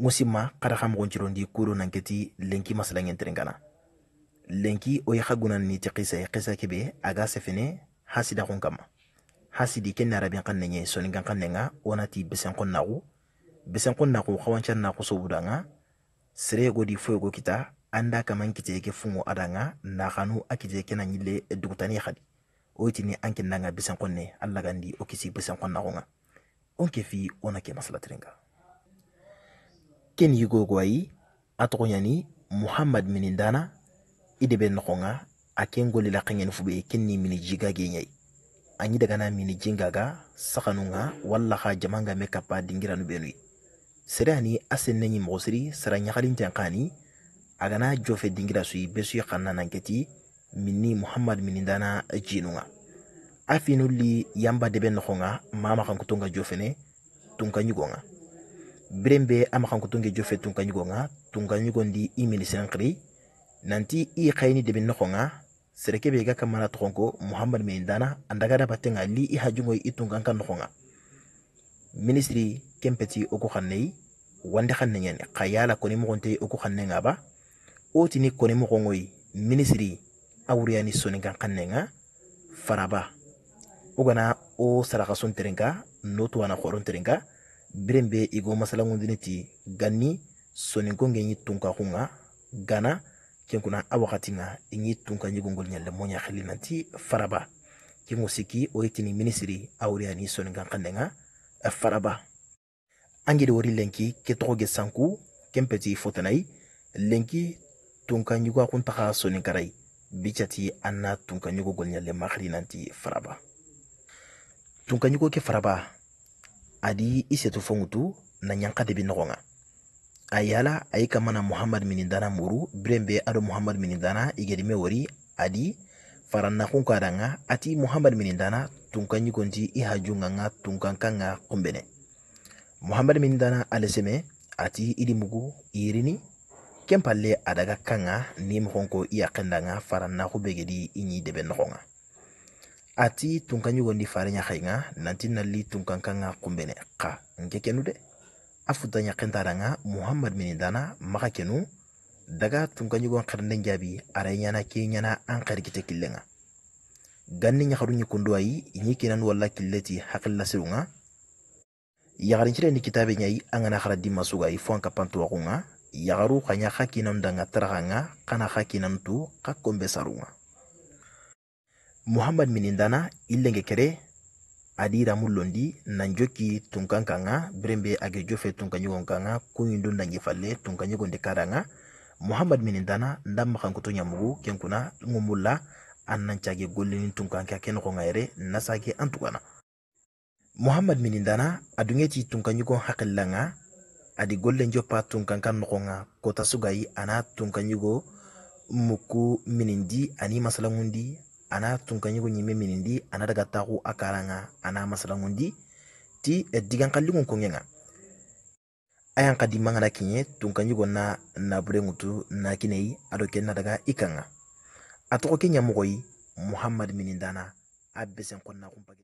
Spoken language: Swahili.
musima kada xa moxon kuro nan nanketi lenki masalangen teren kana lenki o ya xa ni ti qisa kebe aga sefene hasidaxun kama hasidi ken narabin xan neye soningan xan nenga wonati besenkon naxu besenkon naxu xawancan naxu sobudanga sere godi fo go kita anda kaman kite ke fungo adanga na a akite ke na ɲille dugutani xadi ya wo yitini an besen kon ne allah gandi o kisi besenkon naxunga on onke fi onake masala teren ken yugo ayi yi Muhammad Minindana muhamad minin dana i de be aken fube ken ni mini jiga ge ɲayi a ɲi dagana mini jingaga sakanunga walla xa jamanga me dingira dingiranu benuyi sere ani asen nenyi ne ɲi moxo siri sara ɲaxalinten jofe dingira suyi besuyi ya xanna nanketi mini Muhammad Minindana jinunga Afinuli yamba debe noxonga mama xankutonga jofene tunka nyugonga. berembe amaxankutunge jofe tunka tunka nyugo nga nyugo ndi i milisiranxiri nanti i xayini debi noxonga nga serekebe ga kamara toxonko muhamad meindana andagada batenga li i hajungo i tunkan ka nga ministri kempeti oku xannei wande xanneɲen xa yala koni moxonte oku khanne nga ba oti ni koni moxongoyi ministiri a wuriyani soninkan nga faraba wo gana wo saraxa son terenka no tuwana xoron terenka biren be igo masalangundini ti ganni soninkonge ɲi tunkakun ga gana kenkuna a wakati ga iɲi tunka ɲigongol ɲalle moɲa xilinanti faraba kingo siki wo itini minisiri awuriyani soninkan xanden ga faraba angedi wori lenki ketoxo ge sanku kenpeti fotanayi lenki tunka ɲugakun taxa soninkarai bicati an na tunka ɲugo golɲalle ma xilinanti faraba tunka ɲugo ke faraba adi i setu fongutu na ɲanka de bi nɔgɔn ga a yala a yi kamana muhamad minidana muru biren be ado muhamad minidana i gedime wori adi farannakun ka dan ati muhamad minidana tunkan ɲikonti i hajun gan ga tunkan kan ga kunbene muhamad minidana aleseme ati idi mugu i yirini adaga a daga kan ga ni mɔgɔn ko i yakenda ga farannaku be i ɲi debe nɔgɔn ati tunkanyu gondi fare nya khainga nanti nali tunkankanga kumbene qa nke kenu de afuta nya kentaranga muhammad mini dana kenu daga tunkanyu gon kharnen ara nyana ke nyana an kharikite killenga ganni nya kharunyi ayi nyi kenan walla killeti haqilla sirunga yagarincire ni kitabe nyai angana khara dimasuga ifo an kapantu wakunga yagaru khanya khakinan danga taranga kana khakinan tu ka kombe sarunga muhamad minindana i lenge londi nanjo ki tunkan kan ga fe tunkanɲɔgɔn kan ga koɲin do nangifalle minindana nda maxankoto ɲamugu kenkuna ŋumu la a nancage gollenin tunkan nasage an tugana minindana a dunge ti adi gollen jopa tunkan kan kotasugayi ana tunkanɲɔgo muku minindi ani masalaŋundi ana tunkanyigo nyime minindi ana daga taxu a karanga ana masalangundi ti eh, diganxallinŋun kongenga a yan ka di mangana kiɲɛ tunkanyigo na nabure ŋutu na kineyi ado ke na daga i kanga a tɔgɔ ke ɲamɔgɔ yi minindana a besen kɔnna kunpagi